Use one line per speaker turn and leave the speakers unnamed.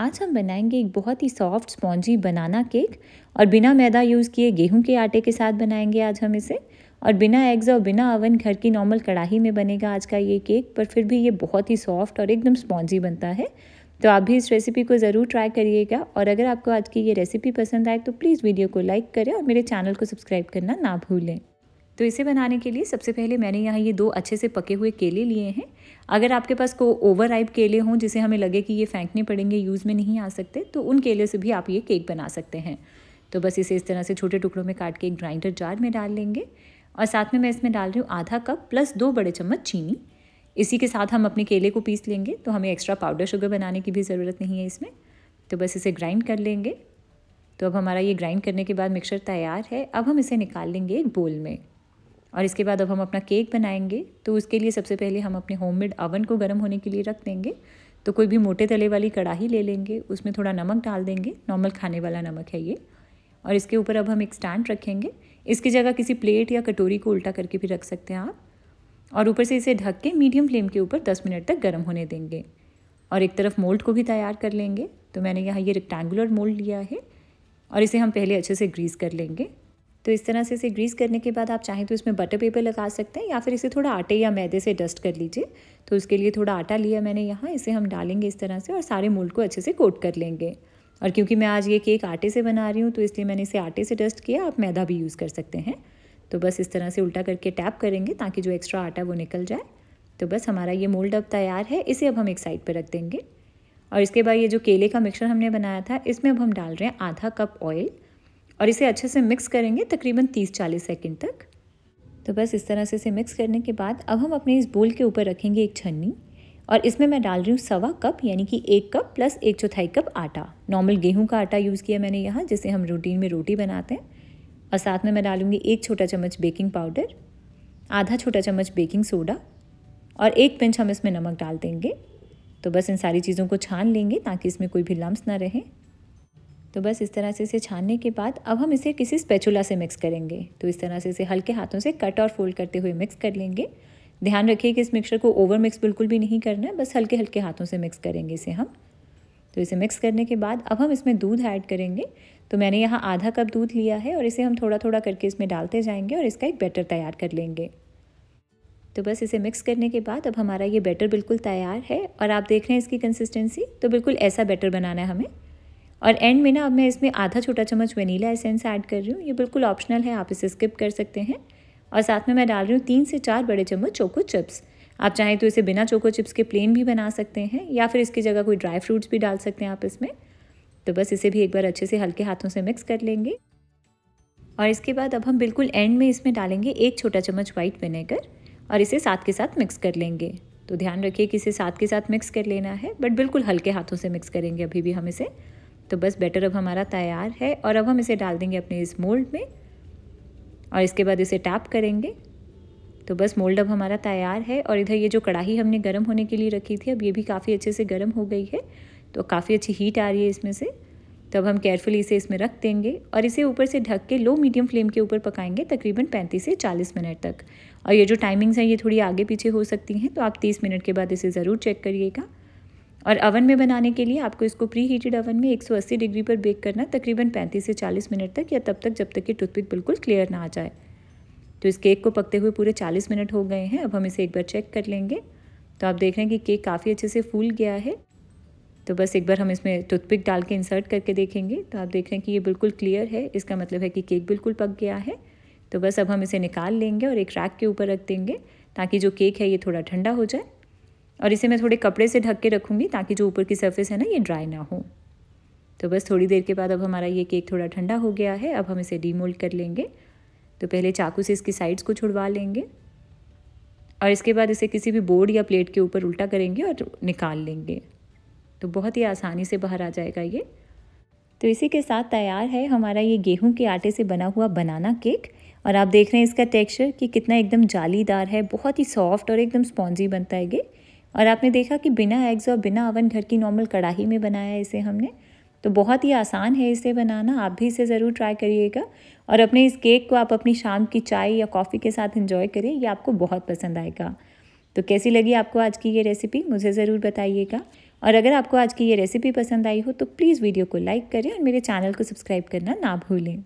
आज हम बनाएंगे एक बहुत ही सॉफ्ट स्पॉन्जी बनाना केक और बिना मैदा यूज़ किए गेहूं के आटे के साथ बनाएंगे आज हम इसे और बिना एग्स और बिना अवन घर की नॉर्मल कढ़ाई में बनेगा आज का ये केक पर फिर भी ये बहुत ही सॉफ्ट और एकदम स्पॉन्जी बनता है तो आप भी इस रेसिपी को ज़रूर ट्राई करिएगा और अगर आपको आज की ये रेसिपी पसंद आए तो प्लीज़ वीडियो को लाइक करें और मेरे चैनल को सब्सक्राइब करना ना भूलें तो इसे बनाने के लिए सबसे पहले मैंने यहाँ ये दो अच्छे से पके हुए केले लिए हैं अगर आपके पास को ओवर आइप केले हों जिसे हमें लगे कि ये फेंकने पड़ेंगे यूज़ में नहीं आ सकते तो उन केले से भी आप ये केक बना सकते हैं तो बस इसे इस तरह से छोटे टुकड़ों में काट के एक ग्राइंडर जार में डाल लेंगे और साथ में मैं इसमें डाल रही हूँ आधा कप प्लस दो बड़े चम्मच चीनी इसी के साथ हम अपने केले को पीस लेंगे तो हमें एक्स्ट्रा पाउडर शुगर बनाने की भी ज़रूरत नहीं है इसमें तो बस इसे ग्राइंड कर लेंगे तो अब हमारा ये ग्राइंड करने के बाद मिक्सर तैयार है अब हम इसे निकाल लेंगे एक बोल में और इसके बाद अब हम अपना केक बनाएंगे तो उसके लिए सबसे पहले हम अपने होममेड अवन को गर्म होने के लिए रख देंगे तो कोई भी मोटे तले वाली कढ़ाई ले लेंगे उसमें थोड़ा नमक डाल देंगे नॉर्मल खाने वाला नमक है ये और इसके ऊपर अब हम एक स्टैंड रखेंगे इसकी जगह किसी प्लेट या कटोरी को उल्टा करके भी रख सकते हैं आप और ऊपर से इसे ढक के मीडियम फ्लेम के ऊपर दस मिनट तक गर्म होने देंगे और एक तरफ मोल्ड को भी तैयार कर लेंगे तो मैंने यहाँ ये रेक्टेंगुलर मोल्ड लिया है और इसे हम पहले अच्छे से ग्रीस कर लेंगे तो इस तरह से इसे ग्रीस करने के बाद आप चाहें तो इसमें बटर पेपर लगा सकते हैं या फिर इसे थोड़ा आटे या मैदे से डस्ट कर लीजिए तो उसके लिए थोड़ा आटा लिया मैंने यहाँ इसे हम डालेंगे इस तरह से और सारे मोल्ड को अच्छे से कोट कर लेंगे और क्योंकि मैं आज ये केक आटे से बना रही हूँ तो इसलिए मैंने इसे आटे से डस्ट किया आप मैदा भी यूज़ कर सकते हैं तो बस इस तरह से उल्टा करके टैप करेंगे ताकि जो एक्स्ट्रा आटा वो निकल जाए तो बस हमारा ये मोल्ड अब तैयार है इसे अब हम एक साइड पर रख देंगे और इसके बाद ये जो केले का मिक्सर हमने बनाया था इसमें अब हम डाल रहे हैं आधा कप ऑयल और इसे अच्छे से मिक्स करेंगे तकरीबन 30-40 सेकंड तक तो बस इस तरह से इसे मिक्स करने के बाद अब हम अपने इस बोल के ऊपर रखेंगे एक छन्नी और इसमें मैं डाल रही हूँ सवा कप यानी कि एक कप प्लस एक चौथाई कप आटा नॉर्मल गेहूँ का आटा यूज़ किया मैंने यहाँ जिसे हम रूटीन में रोटी बनाते हैं और साथ में मैं डालूँगी एक छोटा चम्मच बेकिंग पाउडर आधा छोटा चम्मच बेकिंग सोडा और एक पिंच हम इसमें नमक डाल देंगे तो बस इन सारी चीज़ों को छान लेंगे ताकि इसमें कोई भी लम्स ना रहें तो बस इस तरह से इसे छानने के बाद अब हम इसे किसी स्पेचुला से मिक्स करेंगे तो इस तरह से इसे हल्के हाथों से कट और फोल्ड करते हुए मिक्स कर लेंगे ध्यान रखिए कि इस मिक्सचर को ओवर मिक्स बिल्कुल भी नहीं करना है बस हल्के हल्के हाथों से मिक्स करेंगे इसे हम तो इसे मिक्स करने के बाद अब हम इसमें दूध ऐड करेंगे तो मैंने यहाँ आधा कप दूध लिया है और इसे हम थोड़ा थोड़ा करके इसमें डालते जाएंगे और इसका एक बैटर तैयार कर लेंगे तो बस इसे मिक्स करने के बाद अब हमारा ये बैटर बिल्कुल तैयार है और आप देख रहे हैं इसकी कंसिस्टेंसी तो बिल्कुल ऐसा बैटर बनाना है हमें और एंड में ना अब मैं इसमें आधा छोटा चम्मच वनीला एसेंस ऐड कर रही हूँ ये बिल्कुल ऑप्शनल है आप इसे स्किप कर सकते हैं और साथ में मैं डाल रही हूँ तीन से चार बड़े चम्मच चोको चिप्स आप चाहें तो इसे बिना चोको चिप्स के प्लेन भी बना सकते हैं या फिर इसकी जगह कोई ड्राई फ्रूट्स भी डाल सकते हैं आप इसमें तो बस इसे भी एक बार अच्छे से हल्के हाथों से मिक्स कर लेंगे और इसके बाद अब हम बिल्कुल एंड में इसमें डालेंगे एक छोटा चम्मच वाइट विनेगर और इसे साथ के साथ मिक्स कर लेंगे तो ध्यान रखिए कि इसे साथ के साथ मिक्स कर लेना है बट बिल्कुल हल्के हाथों से मिक्स करेंगे अभी भी हम इसे तो बस बैटर अब हमारा तैयार है और अब हम इसे डाल देंगे अपने इस मोल्ड में और इसके बाद इसे टैप करेंगे तो बस मोल्ड अब हमारा तैयार है और इधर ये जो कढ़ाई हमने गर्म होने के लिए रखी थी अब ये भी काफ़ी अच्छे से गर्म हो गई है तो काफ़ी अच्छी हीट आ रही है इसमें से तो अब हम केयरफुली इसे इसमें रख देंगे और इसे ऊपर से ढक के लो मीडियम फ्लेम के ऊपर पकाएंगे तकरीबन 35 से 40 मिनट तक और ये जो टाइमिंग्स हैं ये थोड़ी आगे पीछे हो सकती हैं तो आप 30 मिनट के बाद इसे ज़रूर चेक करिएगा और अवन में बनाने के लिए आपको इसको प्री हीटेड अवन में 180 डिग्री पर बेक करना तकरीबन 35 से 40 मिनट तक या तब तक जब तक कि टूथपिक बिल्कुल क्लियर ना आ जाए तो इस केक को पकते हुए पूरे 40 मिनट हो गए हैं अब हम इसे एक बार चेक कर लेंगे तो आप देख रहे हैं कि केक काफ़ी अच्छे से फूल गया है तो बस एक बार हम इसमें टूथपिक डाल के इंसर्ट करके देखेंगे तो आप देख रहे हैं कि ये बिल्कुल क्लियर है इसका मतलब है कि केक बिल्कुल पक गया है तो बस अब हम इसे निकाल लेंगे और एक रैक के ऊपर रख देंगे ताकि जो केक है ये थोड़ा ठंडा हो जाए और इसे मैं थोड़े कपड़े से ढक के रखूँगी ताकि जो ऊपर की सर्फेस है ना ये ड्राई ना हो तो बस थोड़ी देर के बाद अब हमारा ये केक थोड़ा ठंडा हो गया है अब हम इसे डीमोल्ड कर लेंगे तो पहले चाकू से इसकी साइड्स को छुड़वा लेंगे और इसके बाद इसे किसी भी बोर्ड या प्लेट के ऊपर उल्टा करेंगे और निकाल लेंगे तो बहुत ही आसानी से बाहर आ जाएगा ये तो इसी के साथ तैयार है हमारा ये गेहूं के आटे से बना हुआ बनाना केक और आप देख रहे हैं इसका टेक्सचर कि कितना एकदम जालीदार है बहुत ही सॉफ्ट और एकदम स्पॉन्जी बनता है ये और आपने देखा कि बिना एग्स और बिना अवन घर की नॉर्मल कढ़ाई में बनाया है इसे हमने तो बहुत ही आसान है इसे बनाना आप भी इसे ज़रूर ट्राई करिएगा और अपने इस केक को आप अपनी शाम की चाय या कॉफ़ी के साथ इन्जॉय करें यह आपको बहुत पसंद आएगा तो कैसी लगी आपको आज की ये रेसिपी मुझे ज़रूर बताइएगा और अगर आपको आज की ये रेसिपी पसंद आई हो तो प्लीज़ वीडियो को लाइक करें और मेरे चैनल को सब्सक्राइब करना ना भूलें